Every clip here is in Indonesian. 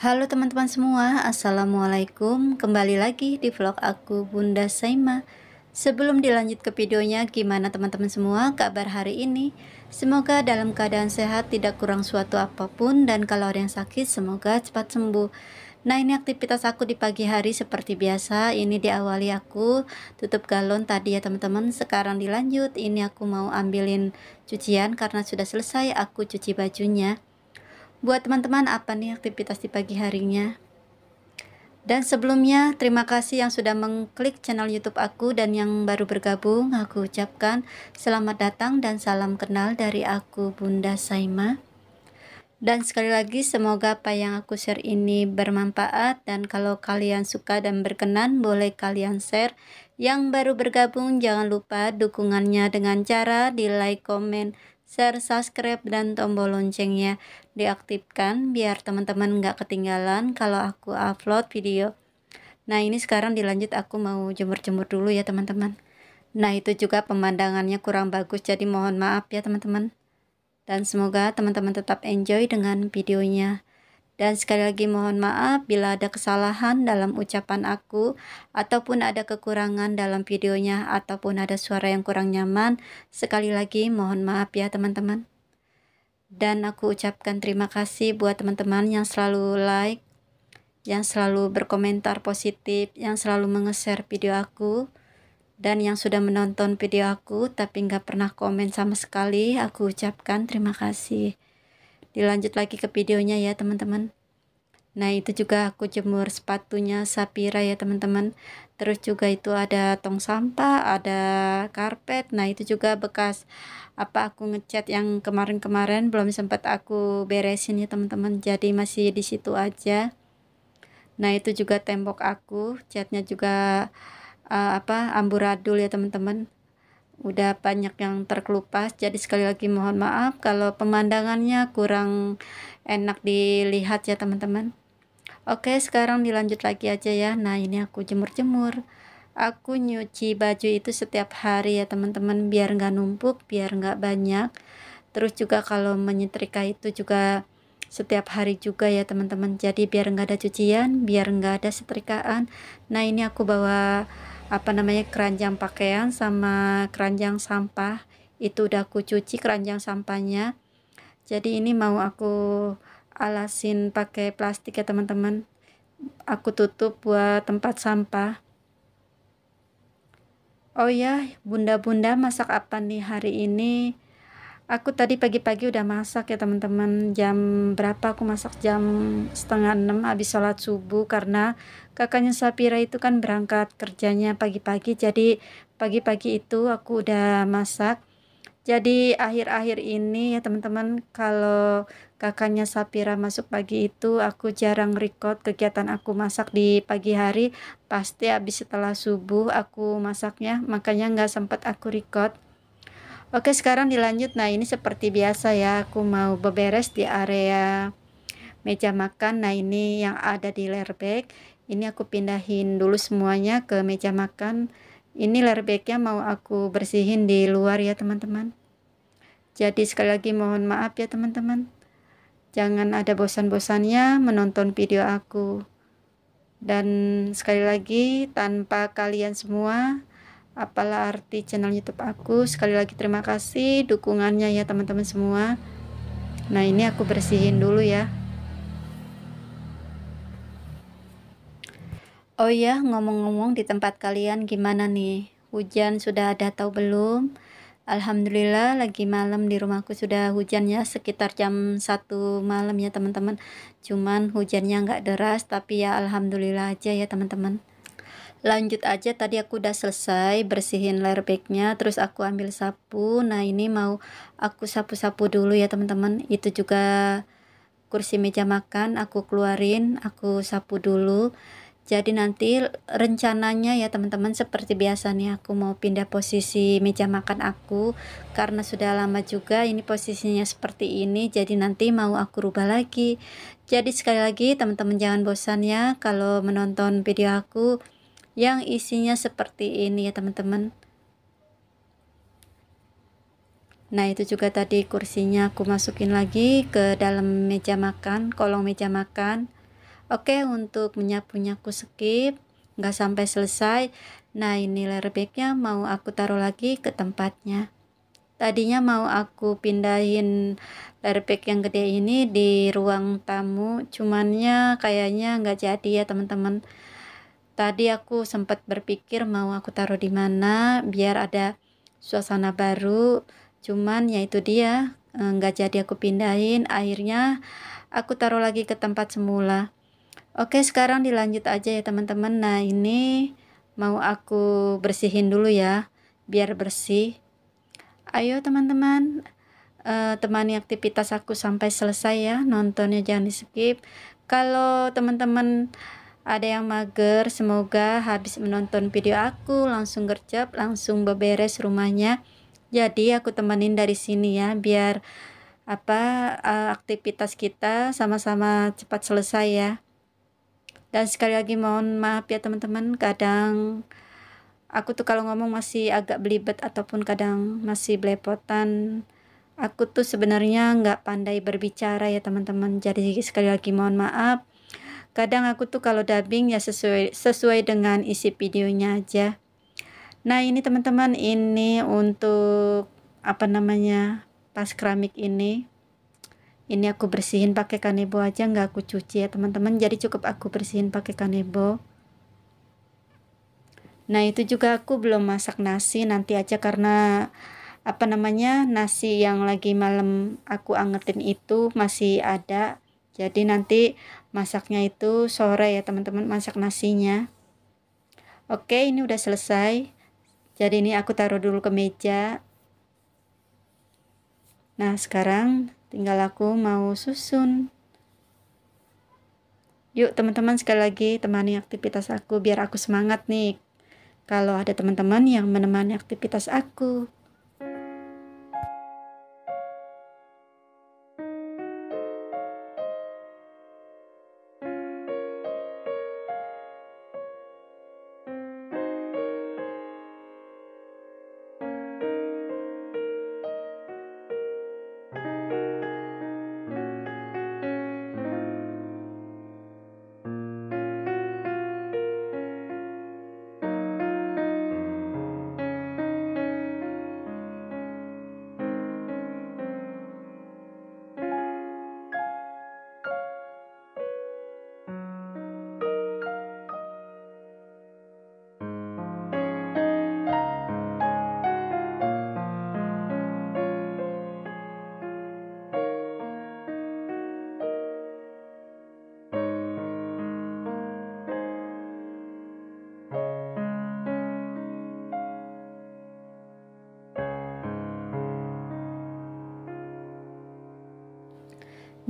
Halo teman-teman semua, Assalamualaikum Kembali lagi di vlog aku Bunda Saima Sebelum dilanjut ke videonya, gimana teman-teman semua kabar hari ini? Semoga dalam keadaan sehat tidak kurang suatu apapun Dan kalau ada yang sakit, semoga cepat sembuh Nah ini aktivitas aku di pagi hari seperti biasa Ini diawali aku tutup galon tadi ya teman-teman Sekarang dilanjut ini aku mau ambilin cucian karena sudah selesai aku cuci bajunya Buat teman-teman apa nih aktivitas di pagi harinya? Dan sebelumnya, terima kasih yang sudah mengklik channel YouTube aku dan yang baru bergabung. Aku ucapkan selamat datang dan salam kenal dari aku, Bunda Saima. Dan sekali lagi, semoga apa yang aku share ini bermanfaat. Dan kalau kalian suka dan berkenan, boleh kalian share. Yang baru bergabung, jangan lupa dukungannya dengan cara di like, komen, share, subscribe, dan tombol loncengnya diaktifkan biar teman-teman nggak ketinggalan kalau aku upload video. Nah ini sekarang dilanjut aku mau jemur-jemur dulu ya teman-teman. Nah itu juga pemandangannya kurang bagus jadi mohon maaf ya teman-teman. Dan semoga teman-teman tetap enjoy dengan videonya. Dan sekali lagi mohon maaf bila ada kesalahan dalam ucapan aku ataupun ada kekurangan dalam videonya ataupun ada suara yang kurang nyaman. Sekali lagi mohon maaf ya teman-teman. Dan aku ucapkan terima kasih buat teman-teman yang selalu like, yang selalu berkomentar positif, yang selalu mengeser video aku dan yang sudah menonton video aku tapi nggak pernah komen sama sekali, aku ucapkan terima kasih dilanjut lagi ke videonya ya teman-teman nah itu juga aku jemur sepatunya Sapira ya teman-teman terus juga itu ada tong sampah ada karpet nah itu juga bekas apa aku ngecat yang kemarin-kemarin belum sempat aku beresin ya teman-teman jadi masih di situ aja nah itu juga tembok aku catnya juga uh, apa amburadul ya teman-teman udah banyak yang terkelupas jadi sekali lagi mohon maaf kalau pemandangannya kurang enak dilihat ya teman-teman oke sekarang dilanjut lagi aja ya nah ini aku jemur-jemur aku nyuci baju itu setiap hari ya teman-teman biar nggak numpuk biar nggak banyak terus juga kalau menyetrika itu juga setiap hari juga ya teman-teman jadi biar nggak ada cucian biar nggak ada setrikaan nah ini aku bawa apa namanya keranjang pakaian sama keranjang sampah itu udah aku cuci keranjang sampahnya jadi ini mau aku alasin pakai plastik ya teman-teman aku tutup buat tempat sampah oh ya bunda-bunda masak apa nih hari ini aku tadi pagi-pagi udah masak ya teman-teman jam berapa aku masak jam setengah enam habis sholat subuh karena kakaknya Sapira itu kan berangkat kerjanya pagi-pagi jadi pagi-pagi itu aku udah masak jadi akhir-akhir ini ya teman-teman kalau kakaknya Sapira masuk pagi itu aku jarang record kegiatan aku masak di pagi hari pasti habis setelah subuh aku masaknya makanya nggak sempat aku record Oke, sekarang dilanjut. Nah, ini seperti biasa ya, aku mau beberes di area meja makan. Nah, ini yang ada di lerbek. Ini aku pindahin dulu semuanya ke meja makan. Ini lerbeknya mau aku bersihin di luar ya, teman-teman. Jadi sekali lagi mohon maaf ya, teman-teman. Jangan ada bosan-bosannya menonton video aku. Dan sekali lagi tanpa kalian semua apalah arti channel YouTube aku. Sekali lagi terima kasih dukungannya ya teman-teman semua. Nah, ini aku bersihin dulu ya. Oh iya, ngomong-ngomong di tempat kalian gimana nih? Hujan sudah ada atau belum? Alhamdulillah lagi malam di rumahku sudah hujannya sekitar jam 1 malam ya teman-teman Cuman hujannya nggak deras tapi ya Alhamdulillah aja ya teman-teman lanjut aja tadi aku udah selesai bersihin layer bagnya terus aku ambil sapu nah ini mau aku sapu-sapu dulu ya teman-teman itu juga kursi meja makan aku keluarin aku sapu dulu jadi nanti rencananya ya teman-teman seperti biasanya aku mau pindah posisi meja makan aku karena sudah lama juga ini posisinya seperti ini jadi nanti mau aku rubah lagi jadi sekali lagi teman-teman jangan bosan ya kalau menonton video aku yang isinya seperti ini ya teman-teman nah itu juga tadi kursinya aku masukin lagi ke dalam meja makan kolong meja makan oke untuk menyapunya aku skip nggak sampai selesai nah ini lerbeknya mau aku taruh lagi ke tempatnya tadinya mau aku pindahin lerbek yang gede ini di ruang tamu cumannya kayaknya nggak jadi ya teman-teman Tadi aku sempat berpikir mau aku taruh di mana biar ada suasana baru. Cuman yaitu dia, eh, nggak jadi aku pindahin. Akhirnya aku taruh lagi ke tempat semula. Oke, sekarang dilanjut aja ya teman-teman. Nah, ini mau aku bersihin dulu ya, biar bersih. Ayo teman-teman, uh, temani aktivitas aku sampai selesai ya. Nontonnya jangan di skip. Kalau teman-teman ada yang mager, semoga habis menonton video aku langsung gercep, langsung beberes rumahnya. Jadi aku temenin dari sini ya biar apa eh, aktivitas kita sama-sama cepat selesai ya. Dan sekali lagi mohon maaf ya teman-teman, kadang aku tuh kalau ngomong masih agak belibet ataupun kadang masih belepotan. Aku tuh sebenarnya nggak pandai berbicara ya teman-teman. Jadi sekali lagi mohon maaf kadang aku tuh kalau dubbing ya sesuai sesuai dengan isi videonya aja nah ini teman-teman ini untuk apa namanya pas keramik ini ini aku bersihin pakai kanebo aja nggak aku cuci ya teman-teman jadi cukup aku bersihin pakai kanebo nah itu juga aku belum masak nasi nanti aja karena apa namanya nasi yang lagi malam aku angetin itu masih ada jadi nanti masaknya itu sore ya teman-teman, masak nasinya. Oke, ini udah selesai. Jadi ini aku taruh dulu ke meja. Nah, sekarang tinggal aku mau susun. Yuk teman-teman sekali lagi temani aktivitas aku biar aku semangat nih. Kalau ada teman-teman yang menemani aktivitas aku.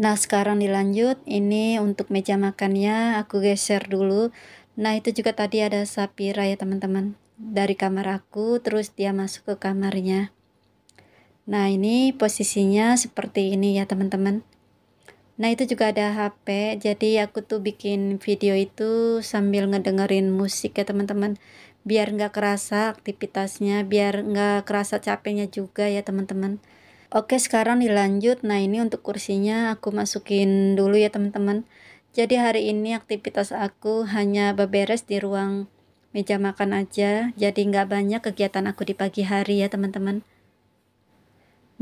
Nah, sekarang dilanjut. Ini untuk meja makannya aku geser dulu. Nah, itu juga tadi ada Sapira ya, teman-teman. Dari kamar aku, terus dia masuk ke kamarnya. Nah, ini posisinya seperti ini ya, teman-teman. Nah, itu juga ada HP. Jadi, aku tuh bikin video itu sambil ngedengerin musik ya, teman-teman. Biar nggak kerasa aktivitasnya, biar nggak kerasa capeknya juga ya, teman-teman. Oke sekarang dilanjut nah ini untuk kursinya aku masukin dulu ya teman-teman jadi hari ini aktivitas aku hanya beberes di ruang meja makan aja jadi nggak banyak kegiatan aku di pagi hari ya teman-teman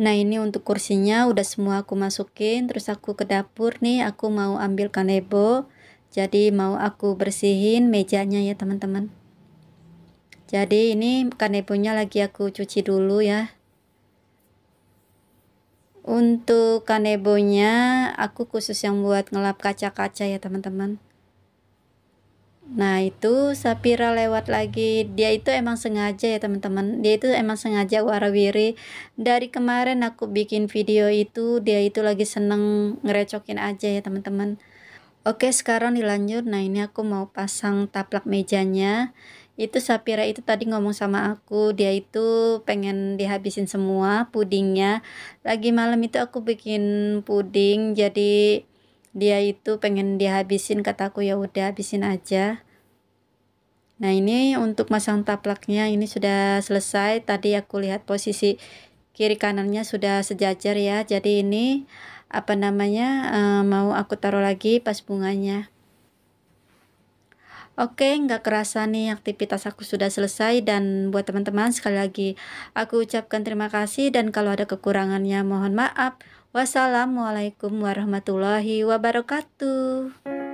Nah ini untuk kursinya udah semua aku masukin Terus aku ke dapur nih aku mau ambil kanebo Jadi mau aku bersihin mejanya ya teman-teman Jadi ini kanebonya lagi aku cuci dulu ya untuk kanebonya aku khusus yang buat ngelap kaca-kaca ya teman-teman. Nah itu Sapira lewat lagi Dia itu emang sengaja ya teman-teman Dia itu emang sengaja warawiri Dari kemarin aku bikin video itu Dia itu lagi seneng ngerecokin aja ya teman-teman Oke sekarang dilanjut Nah ini aku mau pasang taplak mejanya itu Sapira itu tadi ngomong sama aku dia itu pengen dihabisin semua pudingnya lagi malam itu aku bikin puding jadi dia itu pengen dihabisin kataku ya udah habisin aja nah ini untuk masang taplaknya ini sudah selesai tadi aku lihat posisi kiri kanannya sudah sejajar ya jadi ini apa namanya eh, mau aku taruh lagi pas bunganya Oke, nggak kerasa nih aktivitas aku sudah selesai dan buat teman-teman sekali lagi aku ucapkan terima kasih dan kalau ada kekurangannya mohon maaf. Wassalamualaikum warahmatullahi wabarakatuh.